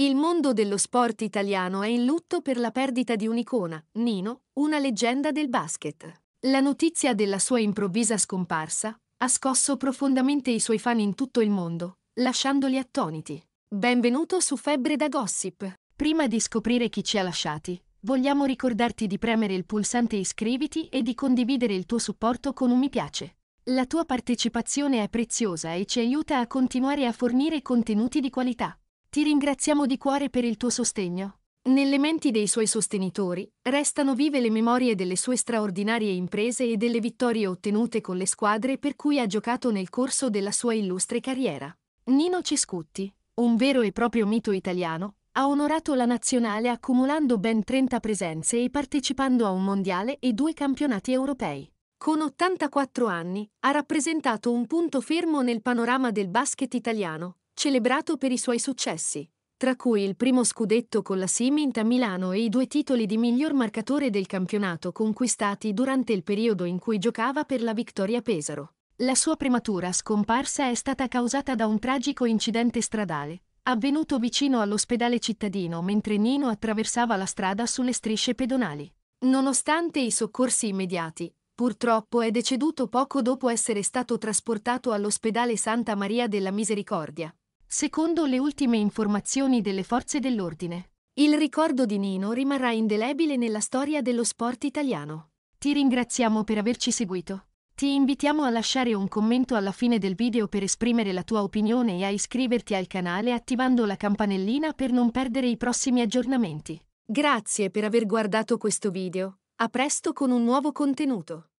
Il mondo dello sport italiano è in lutto per la perdita di un'icona, Nino, una leggenda del basket. La notizia della sua improvvisa scomparsa ha scosso profondamente i suoi fan in tutto il mondo, lasciandoli attoniti. Benvenuto su Febbre da Gossip. Prima di scoprire chi ci ha lasciati, vogliamo ricordarti di premere il pulsante iscriviti e di condividere il tuo supporto con un mi piace. La tua partecipazione è preziosa e ci aiuta a continuare a fornire contenuti di qualità. Ti ringraziamo di cuore per il tuo sostegno. Nelle menti dei suoi sostenitori restano vive le memorie delle sue straordinarie imprese e delle vittorie ottenute con le squadre per cui ha giocato nel corso della sua illustre carriera. Nino Cescutti, un vero e proprio mito italiano, ha onorato la nazionale accumulando ben 30 presenze e partecipando a un mondiale e due campionati europei. Con 84 anni, ha rappresentato un punto fermo nel panorama del basket italiano, celebrato per i suoi successi, tra cui il primo scudetto con la Siment a Milano e i due titoli di miglior marcatore del campionato conquistati durante il periodo in cui giocava per la Vittoria Pesaro. La sua prematura scomparsa è stata causata da un tragico incidente stradale, avvenuto vicino all'ospedale cittadino mentre Nino attraversava la strada sulle strisce pedonali. Nonostante i soccorsi immediati, purtroppo è deceduto poco dopo essere stato trasportato all'ospedale Santa Maria della Misericordia, secondo le ultime informazioni delle forze dell'ordine. Il ricordo di Nino rimarrà indelebile nella storia dello sport italiano. Ti ringraziamo per averci seguito. Ti invitiamo a lasciare un commento alla fine del video per esprimere la tua opinione e a iscriverti al canale attivando la campanellina per non perdere i prossimi aggiornamenti. Grazie per aver guardato questo video. A presto con un nuovo contenuto.